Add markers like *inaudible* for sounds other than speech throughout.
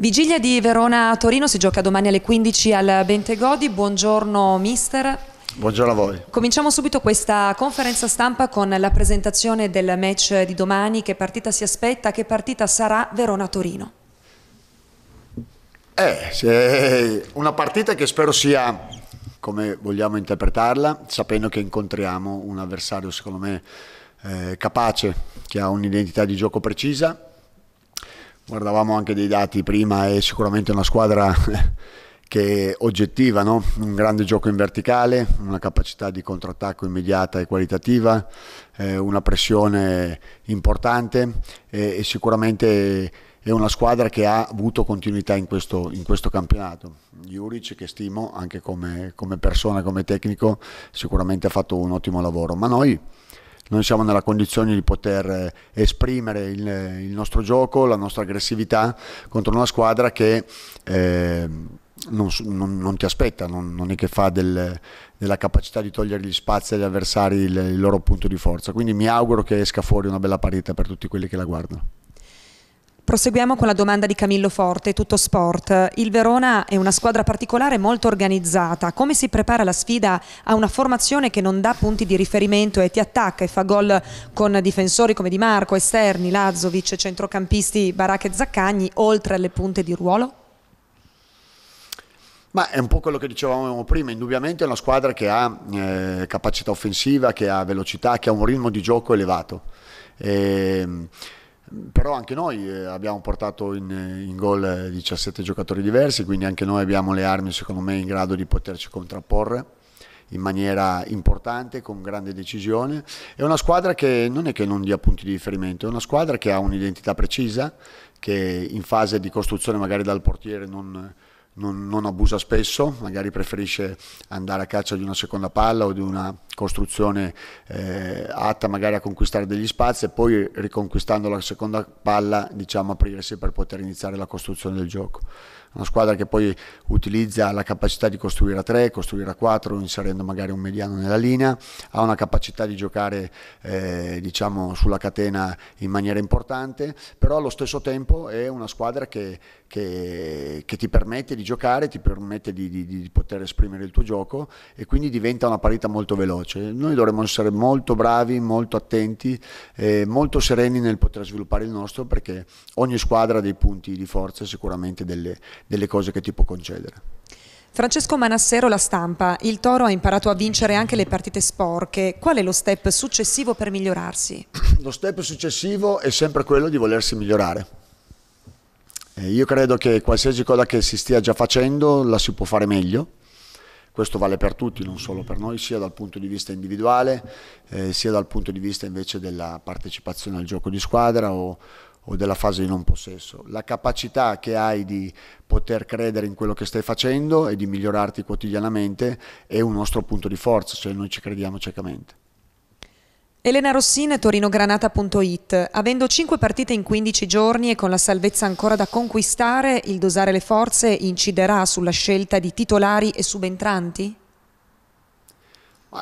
Vigilia di Verona a Torino si gioca domani alle 15 al Bentegodi. Buongiorno mister. Buongiorno a voi. Cominciamo subito questa conferenza stampa con la presentazione del match di domani. Che partita si aspetta? Che partita sarà Verona-Torino? Eh, una partita che spero sia come vogliamo interpretarla, sapendo che incontriamo un avversario secondo me eh, capace, che ha un'identità di gioco precisa, guardavamo anche dei dati prima, è sicuramente una squadra *laughs* che oggettiva, no? un grande gioco in verticale, una capacità di contrattacco immediata e qualitativa, eh, una pressione importante e, e, sicuramente è una squadra che ha avuto continuità in questo, in questo campionato. Juric, che stimo anche come, come persona, come tecnico, sicuramente ha fatto un ottimo lavoro, ma noi non siamo nella condizione di poter eh, esprimere il, il nostro gioco, la nostra aggressività contro una squadra che... Eh, non, non, non, ti aspetta, non, non è che fa del, della capacità di togliere gli spazi agli avversari il, il loro punto di forza. Quindi mi auguro che esca fuori una bella partita per tutti quelli che la guardano. Proseguiamo con la domanda di Camillo Forte, tutto sport. Il Verona è una squadra particolare molto organizzata. Come si prepara la sfida a una formazione che non dà punti di riferimento e ti attacca e fa gol con difensori come Di Marco, esterni, Lazzovic, centrocampisti Baracca e Zaccagni, oltre alle punte di ruolo? Ma è un po' quello che dicevamo prima, indubbiamente è una squadra che ha eh, capacità offensiva, che ha velocità, che ha un ritmo di gioco elevato. E, ehm, però anche noi eh, abbiamo portato in, in gol 17 eh, giocatori diversi, quindi anche noi abbiamo le armi secondo me in grado di poterci contrapporre in maniera importante, con grande decisione. È una squadra che non è che non dia punti di riferimento, è una squadra che ha un'identità precisa, che in fase di costruzione magari dal portiere non, non, non abusa spesso, magari preferisce andare a caccia di una seconda palla o di una costruzione eh, atta magari a conquistare degli spazi e poi riconquistando la seconda palla diciamo aprirsi per poter iniziare la costruzione del gioco. Una squadra che poi utilizza la capacità di costruire a 3, costruire a 4, inserendo magari un mediano nella linea, ha una capacità di giocare eh, diciamo, sulla catena in maniera importante, però allo stesso tempo è una squadra che, che, che ti permette di giocare, ti permette di, di, di poter esprimere il tuo gioco e quindi diventa una partita molto veloce cioè noi dovremmo essere molto bravi, molto attenti, eh, molto sereni nel poter sviluppare il nostro perché ogni squadra ha dei punti di forza e sicuramente delle, delle cose che ti può concedere. Francesco Manassero, La Stampa, il Toro ha imparato a vincere anche le partite sporche, qual è lo step successivo per migliorarsi? *clears throat* Lo step successivo è sempre quello di volersi migliorare. Eh, io credo che qualsiasi cosa che si stia già facendo la si può fare meglio questo vale per tutti, non solo per noi, sia dal punto di vista individuale, eh, sia dal punto di vista invece della partecipazione al gioco di squadra o, o della fase di non possesso. La capacità che hai di poter credere in quello che stai facendo e di migliorarti quotidianamente è un nostro punto di forza, cioè noi ci crediamo ciecamente. Elena Rossin, torinogranata.it. Avendo 5 partite in 15 giorni e con la salvezza ancora da conquistare, il dosare le forze inciderà sulla scelta di titolari e subentranti?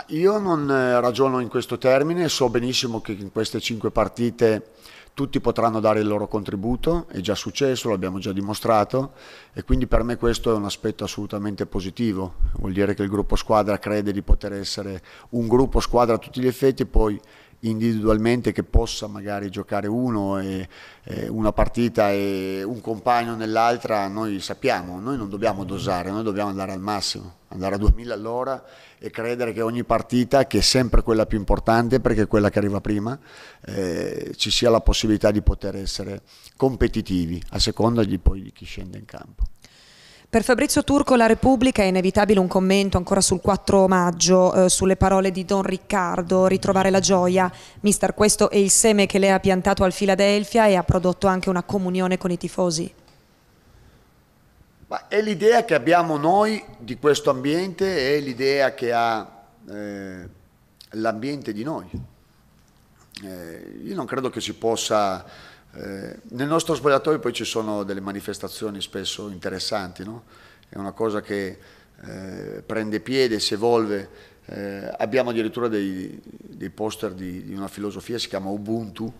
Io non eh, ragiono in questo termine, so benissimo che in queste 5 partite tutti potranno dare il loro contributo, è già successo, l'abbiamo già dimostrato e quindi per me questo è un aspetto assolutamente positivo, vuol dire che il gruppo squadra crede di poter essere un gruppo squadra a tutti gli effetti e poi individualmente che possa magari giocare uno e, e una partita e un compagno nell'altra, noi sappiamo, noi non dobbiamo dosare, noi dobbiamo andare al massimo, andare a 2000 all'ora e credere che ogni partita, che è sempre quella più importante perché è quella che arriva prima, eh, ci sia la possibilità di poter essere competitivi a seconda di poi di chi scende in campo. Per Fabrizio Turco La Repubblica è inevitabile un commento ancora sul 4 maggio eh, sulle parole di Don Riccardo, ritrovare la gioia. Mister, questo è il seme che lei ha piantato al Filadelfia e ha prodotto anche una comunione con i tifosi. Ma è l'idea che abbiamo noi di questo ambiente, è l'idea che ha eh, l'ambiente di noi. Eh, io non credo che si possa eh, nel nostro spogliatoio poi ci sono delle manifestazioni spesso interessanti, no? è una cosa che eh, prende piede, si evolve, eh, abbiamo addirittura dei, dei poster di, di, una filosofia, si chiama Ubuntu,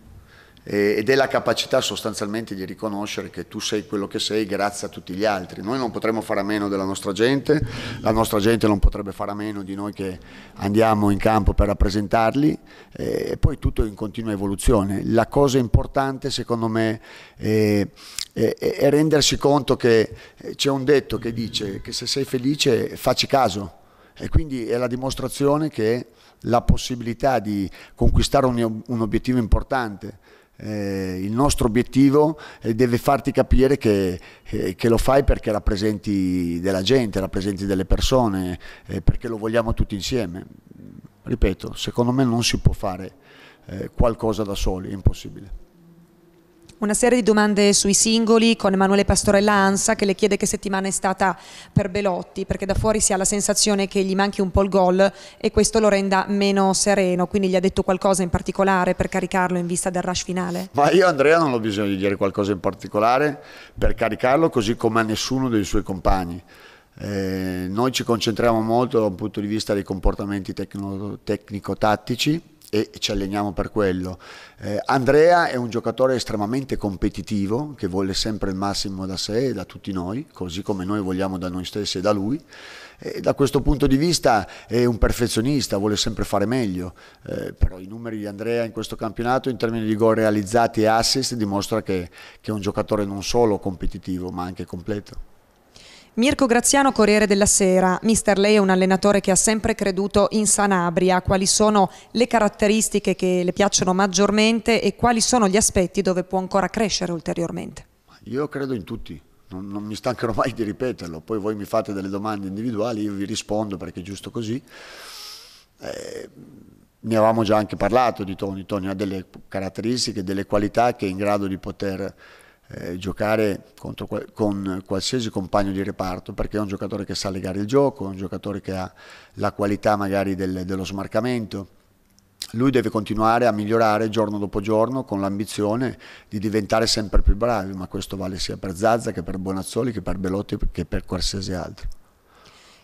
eh, ed è la capacità sostanzialmente di riconoscere che tu sei quello che sei grazie a tutti gli altri. Noi non potremmo fare a meno della nostra gente, la nostra gente non potrebbe fare a meno di noi che andiamo in campo per rappresentarli eh, e poi tutto è in continua evoluzione. La cosa importante secondo me è, è, è rendersi conto che eh, c'è un detto che dice che se sei felice facci caso e quindi è la dimostrazione che la possibilità di conquistare un, un obiettivo importante eh, il nostro obiettivo eh, deve farti capire che, eh, che, lo fai perché rappresenti della gente, rappresenti delle persone, eh, perché lo vogliamo tutti insieme. Ripeto, secondo me non si può fare eh, qualcosa da soli, è impossibile. Una serie di domande sui singoli con Emanuele Pastorella Ansa che le chiede che settimana è stata per Belotti, perché da fuori si ha la sensazione che gli manchi un po' il gol e questo lo renda meno sereno, quindi gli ha detto qualcosa in particolare per caricarlo in vista del rush finale? Ma io Andrea non ho bisogno di dire qualcosa in particolare per caricarlo così come a nessuno dei suoi compagni. Eh, noi ci concentriamo molto da un punto di vista dei comportamenti tecnico-tattici e ci alleniamo per quello. Eh, Andrea è un giocatore estremamente competitivo che vuole sempre il massimo da sé e da tutti noi, così come noi vogliamo da noi stessi e da lui. E da questo punto di vista è un perfezionista, vuole sempre fare meglio, eh, però i numeri di Andrea in questo campionato in termini di gol realizzati e assist dimostra che, che è un giocatore non solo competitivo ma anche completo. Mirko Graziano, Corriere della Sera. Mister, lei è un allenatore che ha sempre creduto in Sanabria. Quali sono le caratteristiche che le piacciono maggiormente e quali sono gli aspetti dove può ancora crescere ulteriormente? Io credo in tutti. Non, non mi stancherò mai di ripeterlo, poi voi mi fate delle domande individuali, io vi rispondo perché è giusto così. Eh, ne avevamo già anche parlato di Tony, Tony ha delle caratteristiche, delle qualità che è in grado di poter eh, giocare contro, con qualsiasi compagno di reparto perché è un giocatore che sa legare il gioco, è un giocatore che ha la qualità magari del, dello smarcamento. Lui deve continuare a migliorare giorno dopo giorno con l'ambizione di diventare sempre più bravo, ma questo vale sia per Zazza che per Bonazzoli che per Belotti che per qualsiasi altro.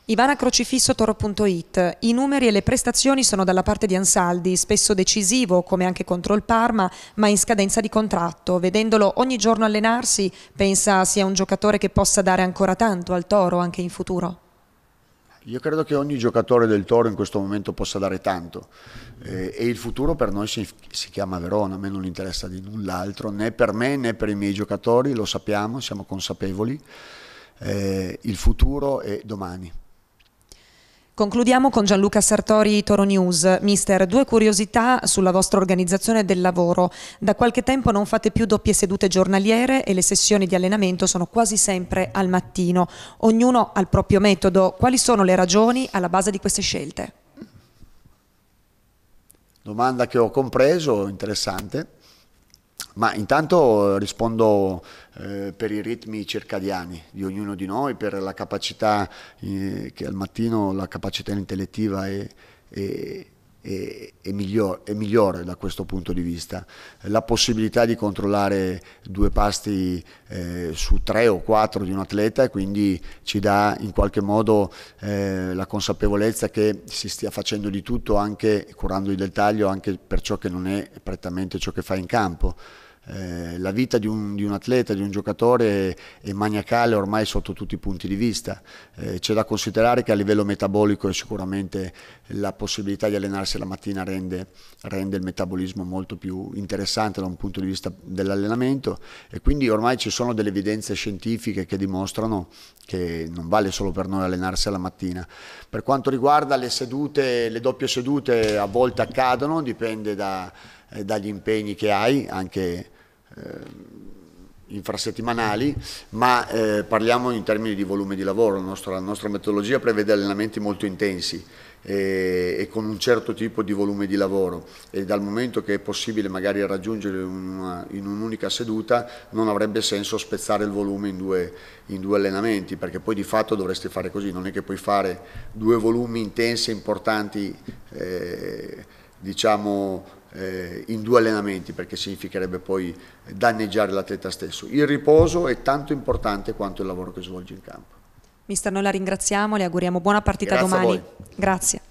IvanaCrocifisso.it I numeri e le prestazioni sono dalla parte di Ansaldi, spesso decisivo, come anche contro il Parma, ma in scadenza di contratto. Vedendolo ogni giorno allenarsi, pensa sia un giocatore che possa dare ancora tanto al Toro anche in futuro? Io credo che ogni giocatore del Toro in questo momento possa dare tanto eh, e il futuro per noi si, si chiama Verona, a me non interessa di null'altro, né per me né per i miei giocatori, lo sappiamo, siamo consapevoli, eh, il futuro è domani. Concludiamo con Gianluca Sartori, Toro News. Mister, due curiosità sulla vostra organizzazione del lavoro. Da qualche tempo non fate più doppie sedute giornaliere e le sessioni di allenamento sono quasi sempre al mattino. Ognuno ha il proprio metodo. Quali sono le ragioni alla base di queste scelte? Domanda che ho compreso, interessante. Ma intanto eh, rispondo eh, per i ritmi circadiani di ognuno di noi, per la capacità eh, che al mattino la capacità intellettiva è, è, è, è migliore, migliore da questo punto di vista. La possibilità di controllare due pasti eh, su tre o quattro di un atleta e quindi ci dà in qualche modo eh, la consapevolezza che si stia facendo di tutto anche curando il dettaglio anche per ciò che non è prettamente ciò che fa in campo. Eh, la vita di un, di un, atleta, di un giocatore è maniacale ormai sotto tutti i punti di vista. Eh, c'è da considerare che a livello metabolico sicuramente la possibilità di allenarsi la mattina rende, rende, il metabolismo molto più interessante da un punto di vista dell'allenamento e quindi ormai ci sono delle evidenze scientifiche che dimostrano che non vale solo per noi allenarsi la mattina. Per quanto riguarda le sedute, le doppie sedute a volte accadono, dipende da eh, dagli impegni che hai, anche eh, infrasettimanali, ma eh, parliamo in termini di volume di lavoro. La nostra, la nostra metodologia prevede allenamenti molto intensi e, eh, e, con un certo tipo di volume di lavoro e dal momento che è possibile magari raggiungere una, in un'unica seduta non avrebbe senso spezzare il volume in due, in due allenamenti perché poi di fatto dovresti fare così, non è che puoi fare due volumi intensi e importanti eh, diciamo eh, in due allenamenti perché significherebbe poi danneggiare l'atleta stesso. Il riposo è tanto importante quanto il lavoro che svolge in campo. Mister, noi la ringraziamo, le auguriamo buona partita Grazie domani. Grazie.